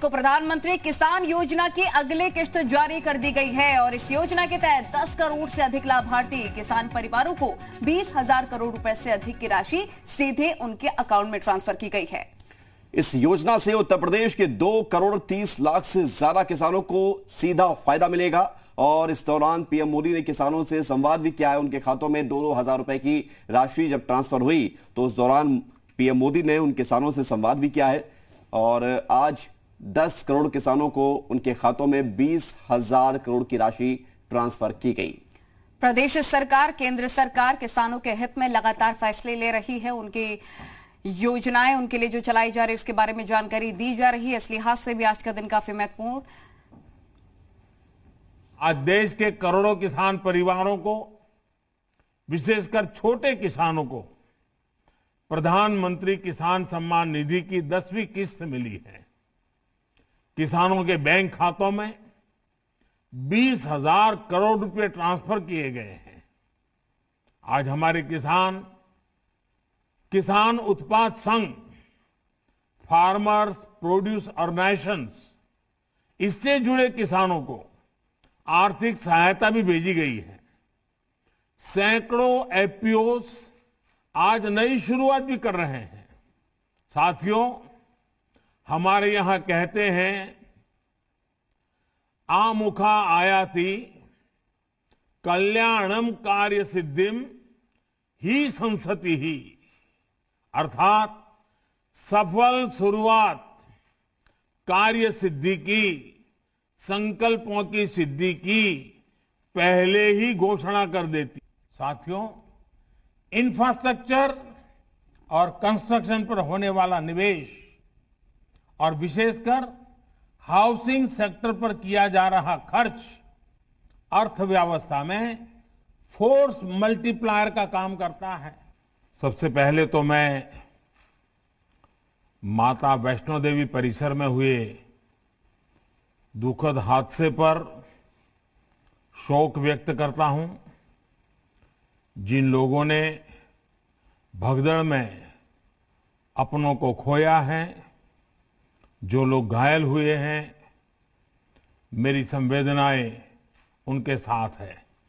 को प्रधानमंत्री किसान योजना की अगली किश्त जारी कर दी गई है और इस योजना के तहत 10 करोड़ से अधिक लाभार्थी किसान परिवारों को बीस हजार करोड़ रुपए से अधिक की राशि सीधे उनके अकाउंट में ट्रांसफर की गई है इस योजना से उत्तर प्रदेश के दो करोड़ तीस लाख से ज्यादा किसानों को सीधा फायदा मिलेगा और इस दौरान पीएम मोदी ने किसानों से संवाद भी किया है उनके खातों में दो दो हजार रुपए की राशि जब ट्रांसफर हुई तो उस दौरान पीएम मोदी ने उन किसानों से संवाद भी किया है और आज दस करोड़ किसानों को उनके खातों में बीस हजार करोड़ की राशि ट्रांसफर की गई प्रदेश सरकार केंद्र सरकार किसानों के हित में लगातार फैसले ले रही है उनकी योजनाएं उनके लिए जो चलाई जा रही है उसके बारे में जानकारी दी जा रही है इस लिहाज से भी आज का दिन काफी महत्वपूर्ण आज देश के करोड़ों किसान परिवारों को विशेषकर छोटे किसानों को प्रधानमंत्री किसान सम्मान निधि की दसवीं किस्त मिली है किसानों के बैंक खातों में बीस हजार करोड़ रुपए ट्रांसफर किए गए हैं आज हमारे किसान किसान उत्पाद संघ फार्मर्स प्रोड्यूस ऑर्गेनाइजेशन इससे जुड़े किसानों को आर्थिक सहायता भी भेजी गई है सैकड़ों एफपीओ आज नई शुरुआत भी कर रहे हैं साथियों हमारे यहां कहते हैं आमुखा आयाति कल्याणम कार्य सिद्धिम ही संसति ही अर्थात सफल शुरुआत कार्य सिद्धि की संकल्पों की सिद्धि की पहले ही घोषणा कर देती साथियों इंफ्रास्ट्रक्चर और कंस्ट्रक्शन पर होने वाला निवेश और विशेषकर हाउसिंग सेक्टर पर किया जा रहा खर्च अर्थव्यवस्था में फोर्स मल्टीप्लायर का काम करता है सबसे पहले तो मैं माता वैष्णो देवी परिसर में हुए दुखद हादसे पर शोक व्यक्त करता हूं जिन लोगों ने भगदड़ में अपनों को खोया है जो लोग घायल हुए हैं मेरी संवेदनाएं उनके साथ है